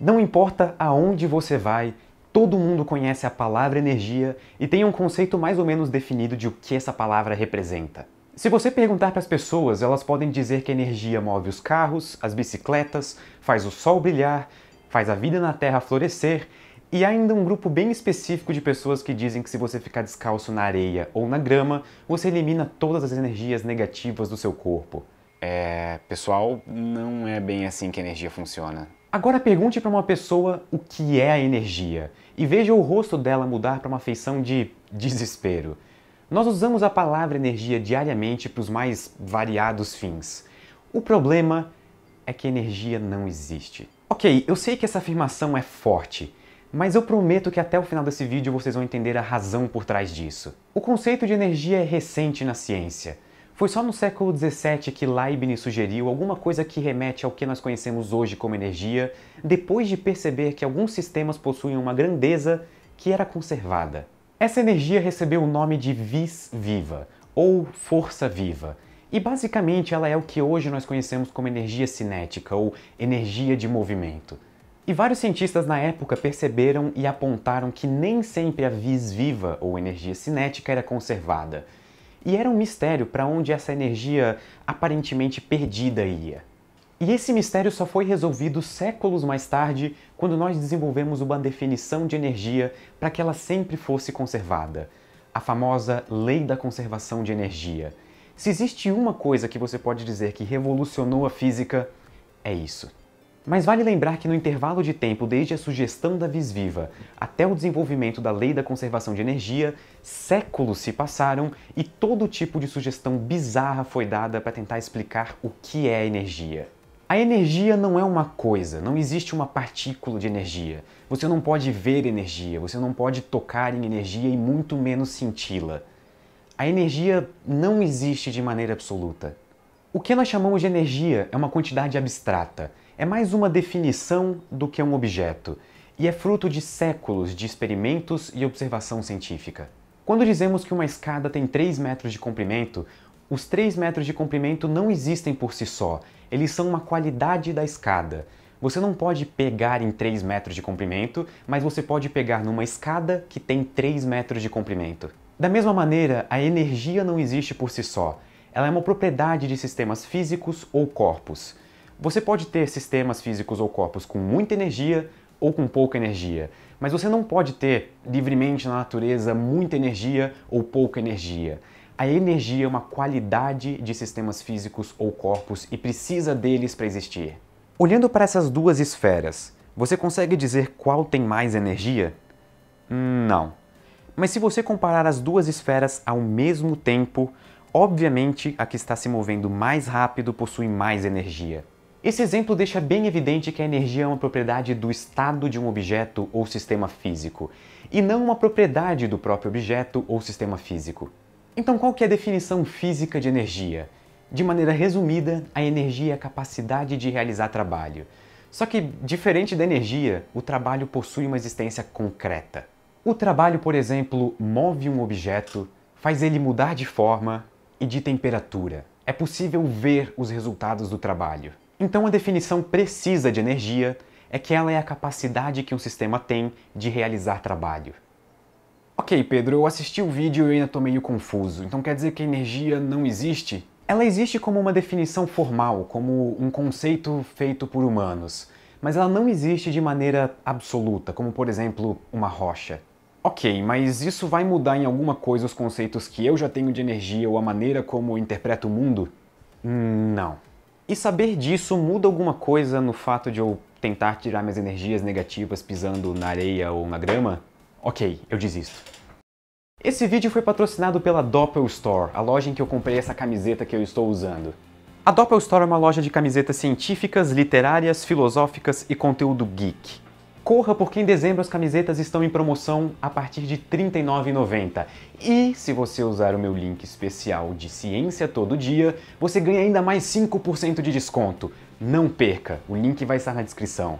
Não importa aonde você vai, todo mundo conhece a palavra energia e tem um conceito mais ou menos definido de o que essa palavra representa. Se você perguntar para as pessoas, elas podem dizer que a energia move os carros, as bicicletas, faz o sol brilhar, faz a vida na terra florescer, e ainda um grupo bem específico de pessoas que dizem que se você ficar descalço na areia ou na grama, você elimina todas as energias negativas do seu corpo. É, pessoal, não é bem assim que a energia funciona. Agora pergunte para uma pessoa o que é a energia e veja o rosto dela mudar para uma feição de desespero. Nós usamos a palavra energia diariamente para os mais variados fins. O problema é que energia não existe. Ok, eu sei que essa afirmação é forte, mas eu prometo que até o final desse vídeo vocês vão entender a razão por trás disso. O conceito de energia é recente na ciência. Foi só no século 17 que Leibniz sugeriu alguma coisa que remete ao que nós conhecemos hoje como energia, depois de perceber que alguns sistemas possuem uma grandeza que era conservada. Essa energia recebeu o nome de vis viva, ou força viva, e basicamente ela é o que hoje nós conhecemos como energia cinética, ou energia de movimento. E vários cientistas na época perceberam e apontaram que nem sempre a vis viva, ou energia cinética, era conservada e era um mistério para onde essa energia aparentemente perdida ia. E esse mistério só foi resolvido séculos mais tarde, quando nós desenvolvemos uma definição de energia para que ela sempre fosse conservada a famosa lei da conservação de energia. Se existe uma coisa que você pode dizer que revolucionou a física, é isso. Mas vale lembrar que no intervalo de tempo desde a sugestão da Visviva até o desenvolvimento da Lei da Conservação de Energia, séculos se passaram e todo tipo de sugestão bizarra foi dada para tentar explicar o que é energia. A energia não é uma coisa, não existe uma partícula de energia. Você não pode ver energia, você não pode tocar em energia e muito menos senti-la. A energia não existe de maneira absoluta. O que nós chamamos de energia é uma quantidade abstrata, é mais uma definição do que um objeto, e é fruto de séculos de experimentos e observação científica. Quando dizemos que uma escada tem 3 metros de comprimento, os 3 metros de comprimento não existem por si só, eles são uma qualidade da escada. Você não pode pegar em 3 metros de comprimento, mas você pode pegar numa escada que tem 3 metros de comprimento. Da mesma maneira, a energia não existe por si só, ela é uma propriedade de sistemas físicos ou corpos. Você pode ter sistemas físicos ou corpos com muita energia ou com pouca energia, mas você não pode ter livremente na natureza muita energia ou pouca energia. A energia é uma qualidade de sistemas físicos ou corpos e precisa deles para existir. Olhando para essas duas esferas, você consegue dizer qual tem mais energia? Hum, não. Mas se você comparar as duas esferas ao mesmo tempo, Obviamente, a que está se movendo mais rápido possui mais energia. Esse exemplo deixa bem evidente que a energia é uma propriedade do estado de um objeto ou sistema físico, e não uma propriedade do próprio objeto ou sistema físico. Então, qual que é a definição física de energia? De maneira resumida, a energia é a capacidade de realizar trabalho. Só que, diferente da energia, o trabalho possui uma existência concreta. O trabalho, por exemplo, move um objeto, faz ele mudar de forma, e de temperatura. É possível ver os resultados do trabalho. Então, a definição precisa de energia é que ela é a capacidade que um sistema tem de realizar trabalho. Ok, Pedro, eu assisti o vídeo e ainda estou meio confuso, então quer dizer que a energia não existe? Ela existe como uma definição formal, como um conceito feito por humanos, mas ela não existe de maneira absoluta, como por exemplo uma rocha. Ok, mas isso vai mudar em alguma coisa os conceitos que eu já tenho de energia ou a maneira como interpreto o mundo? Não. E saber disso muda alguma coisa no fato de eu tentar tirar minhas energias negativas pisando na areia ou na grama? Ok, eu desisto. Esse vídeo foi patrocinado pela Doppel Store, a loja em que eu comprei essa camiseta que eu estou usando. A Doppel Store é uma loja de camisetas científicas, literárias, filosóficas e conteúdo geek. Corra porque em dezembro as camisetas estão em promoção a partir de R$ 39,90. E se você usar o meu link especial de Ciência Todo Dia, você ganha ainda mais 5% de desconto. Não perca, o link vai estar na descrição.